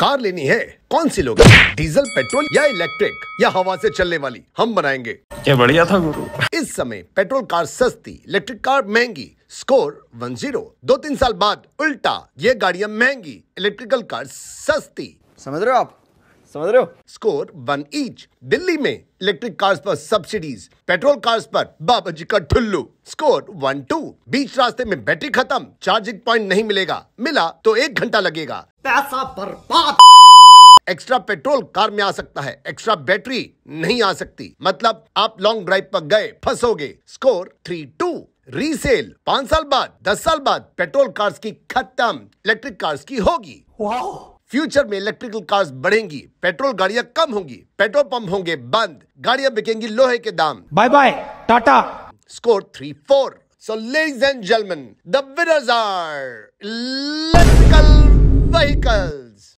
car लेनी है कौन सी लोग डीजल पेट्रोल या इलेक्ट्रिक या हवा से चलने वाली हम बनाएंगे ये बढ़िया था गुरु इस समय पेट्रोल कार सस्ती इलेक्ट्रिक कार महंगी स्कोर वन जीरो दो तीन साल बाद उल्टा ये गाड़ियां महंगी इलेक्ट्रिकल कार सस्ती समझ रहे हो आप समझ रहे हो स्कोर वन ईच दिल्ली में इलेक्ट्रिक कार्स पर सब्सिडीज पेट्रोल कार्स पर बाबा जी का ठुल्लू स्कोर वन टू बीच रास्ते में बैटरी खत्म चार्जिंग पॉइंट नहीं मिलेगा मिला तो एक घंटा लगेगा पैसा बर्बाद एक्स्ट्रा पेट्रोल कार में आ सकता है एक्स्ट्रा बैटरी नहीं आ सकती मतलब आप लॉन्ग ड्राइव पर गए फंसोगे स्कोर थ्री टू रीसेल पाँच साल बाद दस साल बाद पेट्रोल कार्स की खत्म इलेक्ट्रिक कार्स की होगी वाह फ्यूचर में इलेक्ट्रिकल कार्स बढ़ेंगी पेट्रोल गाड़ियां कम होंगी पेट्रोल पंप होंगे बंद गाड़ियां बिकेंगी लोहे के दाम bye bye Tata score three four so ladies and gentleman the winners are